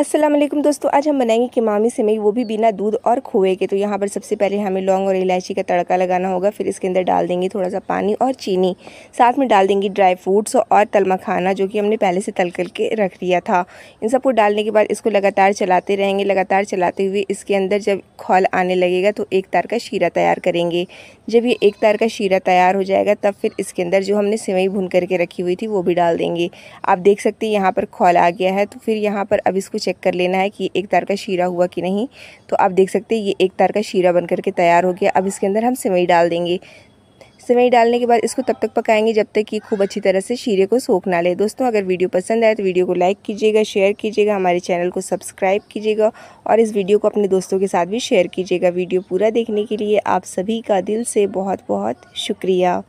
अस्सलाम वालेकुम दोस्तों आज हम बनाएंगे किमामी सेमई वो भी बिना दूध और खोए के तो यहाँ पर सबसे पहले हमें लौंग और इलायची का तड़का लगाना होगा फिर इसके अंदर डाल देंगे थोड़ा सा पानी और चीनी साथ में डाल देंगे ड्राई फ्रूट्स और तल मखाना जो कि हमने पहले से तल करके रख लिया था इन सबको डालने के बाद इसको लगातार चलाते रहेंगे लगातार चलाते हुए इसके अंदर जब खोल आने लगेगा तो एक तार का शीरा तैयार करेंगे जब ये एक तार का शीरा तैयार हो जाएगा तब फिर इसके अंदर जो हमने सेवई भून करके रखी हुई थी वो भी डाल देंगे आप देख सकते हैं यहाँ पर खोल आ गया है तो फिर यहाँ पर अब इसको चेक कर लेना है कि एक तार का शीरा हुआ कि नहीं तो आप देख सकते हैं ये एक तार का शीरा बन करके तैयार हो गया अब इसके अंदर हम सेवई डाल देंगे सेवई डालने के बाद इसको तब तक पकाएंगे जब तक कि खूब अच्छी तरह से शीरे को सोख ना ले दोस्तों अगर वीडियो पसंद आए तो वीडियो को लाइक कीजिएगा शेयर कीजिएगा हमारे चैनल को सब्सक्राइब कीजिएगा और इस वीडियो को अपने दोस्तों के साथ भी शेयर कीजिएगा वीडियो पूरा देखने के लिए आप सभी का दिल से बहुत बहुत शुक्रिया